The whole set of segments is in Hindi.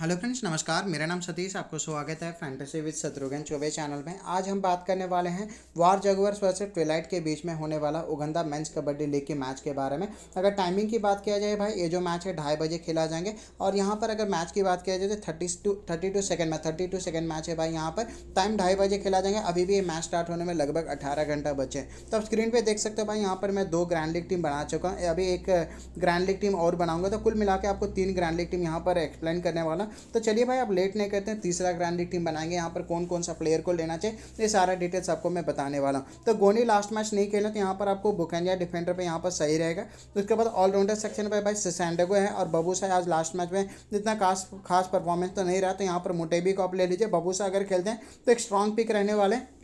हेलो फ्रेंड्स नमस्कार मेरा नाम सतीश आपको स्वागत है fantasy with Shatrughan Choubey channel में आज हम बात करने वाले हैं वार जगवर्स वर्ष ट्विलाइट के बीच में होने वाला उगंदा मेंस कबड्डी लीग के मैच के बारे में अगर टाइमिंग की बात किया जाए भाई ये जो मैच है ढाई बजे खेला जाएंगे और यहाँ पर अगर मैच की बात किया जाए तो thirty two thirty two second में थर्टी टू सेकेंड मैच है भाई यहाँ पर टाइम ढाई बजे खेला जाएंगे अभी भी ये मैच स्टार्ट होने में लगभग अठारह घंटा बचे हैं तो आप स्क्रीन पर देख सकते हो भाई यहाँ पर मैं दो ग्रैंड लीग टीम बना चुका हूँ अभी एक ग्रैंड लीग टीम और बनाऊंगा तो कुल मिला आपको तीन ग्रैंड लीग टीम यहाँ पर एक्सप्लेन करने वाला होगा तो चलिए भाई आप लेट नहीं करते हैं तीसरा ग्रैंड लीग टीम बनाएंगे यहाँ पर कौन कौन सा प्लेयर को लेना चाहिए ये सारा डिटेल्स आपको मैं बताने वाला हूँ तो गोनी लास्ट मैच नहीं खेला तो यहाँ पर आपको बुकेंडिया डिफेंडर पर यहाँ पर सही रहेगा उसके बाद ऑलराउंडर सेक्शन पर भाई सैंडेगो है और बबूसा आज लास्ट मैच में जितना खास खास परफॉर्मेंस तो नहीं रहा तो यहाँ पर मोटेबी को आप ले लीजिए बबूसा अगर खेलते हैं तो एक स्ट्रॉन्ग पिक रहने वाले हैं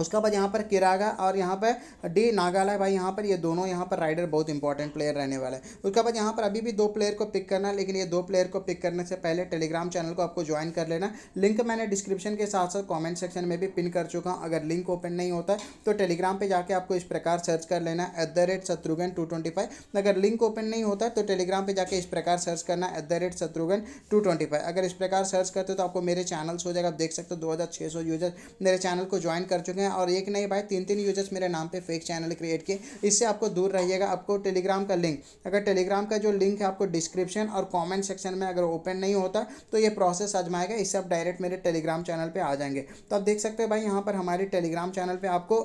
उसके बाद यहाँ पर किरागा और यहाँ पर डी नागाला भाई यहाँ पर ये दोनों यहाँ पर राइडर बहुत इंपॉर्टेंट प्लेयर रहने वाला है उसके बाद यहाँ पर अभी भी दो प्लेयर को पिक करना है लेकिन ये दो प्लेयर को पिक करने से पहले टेलीग्राम चैनल को आपको ज्वाइन कर लेना लिंक मैंने डिस्क्रिप्शन के साथ साथ कॉमेंट सेक्शन में भी पिन कर चुका हूँ अगर लिंक ओपन नहीं होता है तो टेलीग्राम पर जाकर आपको इस प्रकार सर्च कर लेना at the rate Shatrughan two twenty five अगर लिंक ओपन नहीं होता है तो टेलीग्राम पर जाकर इस प्रकार सर्च करना at the rate Shatrughan two twenty five अगर इस प्रकार सर्च करते हो तो आपको मेरे चैनल्स हो जाएगा आप देख सकते हो दो हज़ार छः सौ यूजर मेरे चैनल को ज्वाइन कर चुके हैं हैं और एक नहीं भाई तीन तीन यूजर्स मेरे नाम पे फेक चैनल क्रिएट किए इससे आपको दूर रहिएगा आपको टेलीग्राम का लिंक अगर टेलीग्राम का जो लिंक है आपको डिस्क्रिप्शन और कॉमेंट सेक्शन में अगर ओपन नहीं होता तो ये प्रोसेस आजमाएगा इससे आप डायरेक्ट मेरे टेलीग्राम चैनल पर आ जाएंगे तो आप देख सकते हैं भाई यहाँ पर हमारे टेलीग्राम चैनल पर आपको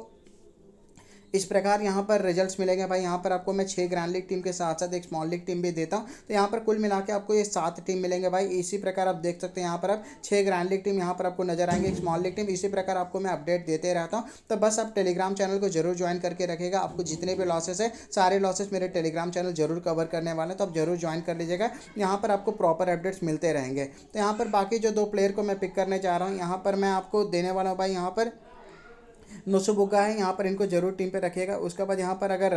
इस प्रकार यहाँ पर रिजल्ट्स मिलेंगे भाई यहाँ पर आपको मैं छः ग्रैंड लीग टीम के साथ साथ एक स्मॉल लीग टीम भी देता हूँ तो यहाँ पर कुल मिला के आपको ये सात टीम मिलेंगे भाई इसी प्रकार आप देख सकते हैं यहाँ पर आप छः ग्रैंड लीग टीम यहाँ पर आपको नजर आएंगे एक स्मॉल लीग टीम इसी प्रकार आपको मैं अपडेट देते रहता हूँ तो बस आप टेलीग्राम चैनल को जरूर ज्वाइन करके रखेगा आपको जितने भी लॉसेस है सारे लॉसेस मेरे टेलीग्राम चैनल जरूर कवर करने वाले हैं तो आप जरूर ज्वाइन कर लीजिएगा यहाँ पर आपको प्रॉपर अपडेट्स मिलते रहेंगे तो यहाँ पर बाकी जो दो प्लेयर को मैं पिक करने जा रहा हूँ यहाँ पर मैं आपको देने वाला हूँ भाई यहाँ पर नोशोबुगा है यहाँ पर इनको जरूर टीम पे रखिएगा उसके बाद यहाँ पर अगर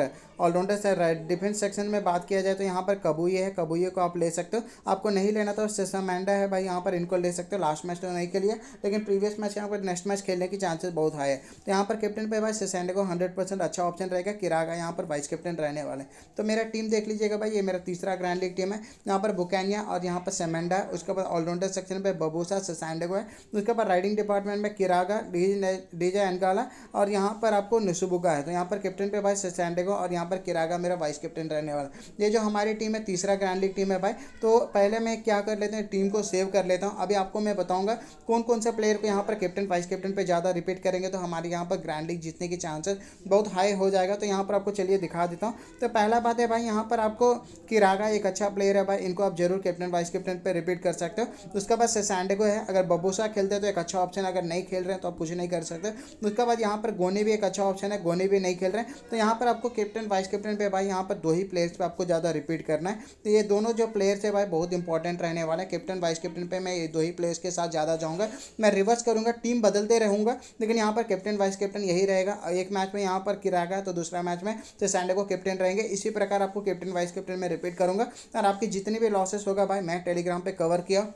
ऑलराउंडर से डिफेंस सेक्शन में बात किया जाए तो यहाँ पर कबूए है कबूये को आप ले सकते हो आपको नहीं लेना था तो सेसामेंडा है भाई यहाँ पर इनको ले सकते हो लास्ट मैच तो नहीं खेलिए लेकिन प्रीवियस मैच यहाँ पर नेक्स्ट मैच खेलने की चांसेस बहुत हाई है तो यहाँ पर कैप्टन पर भाई सेसेंडे को हंड्रेड परसेंट अच्छा ऑप्शन रहेगा किरागा यहाँ पर वाइस कैप्टन रहने वाले तो मेरा टीम देख लीजिएगा भाई ये मेरा तीसरा ग्रैंड लीग टीम है यहाँ पर बुकैनिया और यहाँ पर सेमेंडा है उसके बाद ऑलराउंडर सेक्शन पर बबूसा को है उसके बाद राइडिंग डिपार्टमेंट में किरागा डीजे एनकाला वाला और यहाँ पर आपको नसुबुगा है तो यहाँ पर कैप्टन पे भाई सैंडेगो और यहाँ पर किरागा मेरा वाइस कैप्टन रहने वाला ये जो हमारी टीम है तीसरा ग्रैंड लीग टीम है भाई तो पहले मैं क्या कर लेते हैं टीम को सेव कर लेता हूँ अभी आपको मैं बताऊँगा कौन कौन से प्लेयर को यहाँ पर कैप्टन वाइस कैप्टन पर ज़्यादा रिपीट करेंगे तो हमारे यहाँ पर ग्रैंड लीग जीतने के चांसेस बहुत हाई हो जाएगा तो यहाँ पर आपको चलिए दिखा देता हूँ तो पहला बात है भाई यहाँ पर आपको किरागा एक अच्छा प्लेयर है भाई इनको आप जरूर कैप्टन वाइस कैप्टन पर रिपीट कर सकते हो उसके बाद सैंडेगो है अगर बबूसा खेलते हैं तो एक अच्छा ऑप्शन अगर नहीं खेल रहे हैं तो आप कुछ नहीं कर सकते उसके बाद यहाँ पर गोने भी एक अच्छा ऑप्शन है गोने भी नहीं खेल रहे हैं तो यहाँ पर आपको कैप्टन वाइस कैप्टन पे भाई यहाँ पर दो ही प्लेयर्स पे आपको ज़्यादा रिपीट करना है तो ये दोनों जो प्लेयर्स है भाई बहुत इंपॉर्टेंट रहने वाला है कैप्टन वाइस कैप्टन पर मैं ये दो ही प्लेयर्स के साथ ज़्यादा जाऊँगा मैं रिवर्स करूँगा टीम बदलते रहूँगा लेकिन यहाँ पर कैप्टन वाइस कैप्टन यही रहेगा एक मैच में यहाँ पर किराएगा तो दूसरा मैच में तो सैंडे को कैप्टन रहेंगे इसी प्रकार आपको कैप्टन वाइस कैप्टन में रिपीट करूँगा और आपकी जितनी भी लॉसेस होगा भाई मैं टेलीग्राम पर कवर किया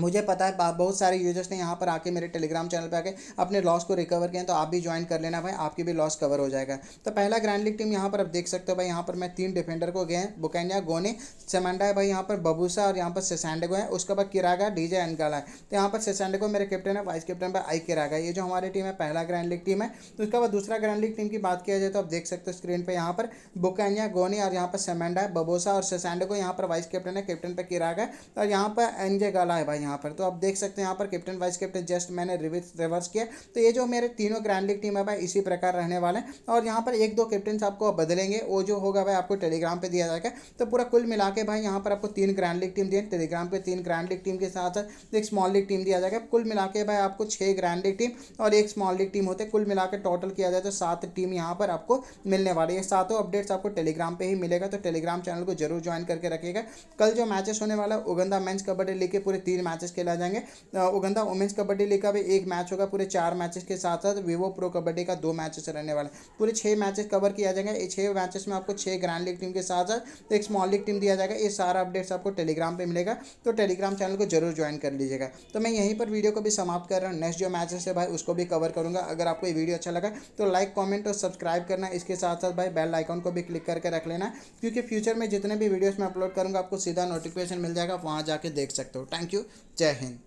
मुझे पता है बहुत सारे यूजर्स ने यहाँ पर आके मेरे टेलीग्राम चैनल पर आके अपने लॉस को रिकवर किया तो आप भी ज्वाइन कर लेना भाई आपकी भी लॉस कवर हो जाएगा तो पहला ग्रैंड लीग टीम यहाँ पर आप देख सकते हो भाई यहाँ पर मैं तीन डिफेंडर को गए बुकैनिया गोने सेमेंडा है भाई यहाँ पर बबूसा और यहाँ पर सेसेंडे है उसके बाद किरागा डीजे एनकाला है तो यहाँ पर सेसेंडे मेरे कैप्टन है वाइस कैप्टन पर आई किरागा ये जो हमारी टीम है पहला ग्रैंड लीग टीम है तो उसके बाद दूसरा ग्रैंड लीग टीम की बात किया जाए तो आप देख सकते हो स्क्रीन पर यहाँ पर बुकैनिया गोने और यहाँ पर सेमेंडा है बबूसा और सेसेंडे यहाँ पर वाइस कैप्टन है कैप्टन पर किरागा है और यहाँ पर एनजे गाला है भाई यहाँ पर तो आप देख सकते हैं यहाँ पर कैप्टन वाइस कैप्टन जस्ट मैंने रिवर्स रिवर्स किया तो ये जो मेरे तीनों ग्रैंड लीग टीम है भाई इसी प्रकार रहने वाले हैं और यहाँ पर एक दो कैप्टन आपको बदलेंगे वो जो होगा भाई आपको टेलीग्राम पर दिया जाएगा तो पूरा कुल मिला के भाई यहाँ पर आपको तीन ग्रैंड लीग टीम दिए टेलीग्राम पर तीन ग्रैंड लीग टीम के साथ साथ एक स्मॉल लीग टीम दिया जाएगा कुल मिला के भाई आपको छः ग्रैंड लीग टीम और एक स्मॉल लीग टीम होते कुल मिला के टोटल किया जाए तो सात टीम यहाँ पर आपको मिलने वाली है सातों अपडेट्स आपको टेलीग्राम पर ही मिलेगा तो टेलीग्राम चैनल को जरूर ज्वाइन करके रखेगा कल जो मैचेस होने वाला है उगंदा मेंस कबड्डी लीग के पूरे तीन मैच मैचेस खेला जाएंगे उगंधा वुमेंस कबड्डी लीग का भी एक मैच होगा पूरे चार मैचेस के साथ साथ वीवो प्रो कबड्डी का दो मैचेस रहने वाला है पूरे छः मैचेस कवर किया जाएगा छः मैचेस में आपको छः ग्रैंड लीग टीम के साथ साथ एक स्मॉल लीग टीम दिया जाएगा ये सारा अपडेट्स आपको टेलीग्राम पर मिलेगा तो टेलीग्राम चैनल को जरूर ज्वाइन कर लीजिएगा तो मैं यहीं पर वीडियो को भी समाप्त कर रहा हूँ नेक्स्ट जो मैचेस है भाई उसको भी कवर करूँगा अगर आपको ये वीडियो अच्छा लगा तो लाइक कॉमेंट और सब्सक्राइब करना इसके साथ साथ भाई बेल आइकॉन को भी क्लिक करके रख लेना क्योंकि फ्यूचर में जितने भी वीडियोस में अपलोड करूँगा आपको सीधा नोटिफिकेशन मिल जाएगा आप वहाँ जाके देख सकते हो थैंक यू जय हिंद